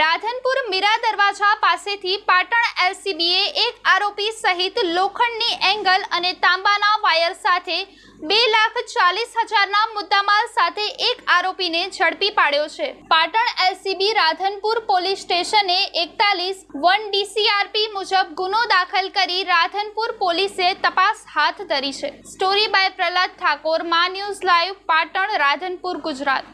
રાધનપુર મીરા દરવાજા પાસેથી પાટણ એલસીબીએ એક આરોપી સહિત લોખંડની એંગલ અને તાંબાના વાયર સાથે બે લાખ ચાલીસ હજારના મુદ્દામાલ સાથે એક આરોપીને ઝડપી પાડ્યો છે પાટણ એલસીબી રાધનપુર પોલીસ સ્ટેશને એકતાલીસ વન ડીસીઆરપી મુજબ ગુનો દાખલ કરી રાધનપુર પોલીસે તપાસ હાથ ધરી છે story by Prahlad Thakor Maa news live Patan Radhanpur Gujarat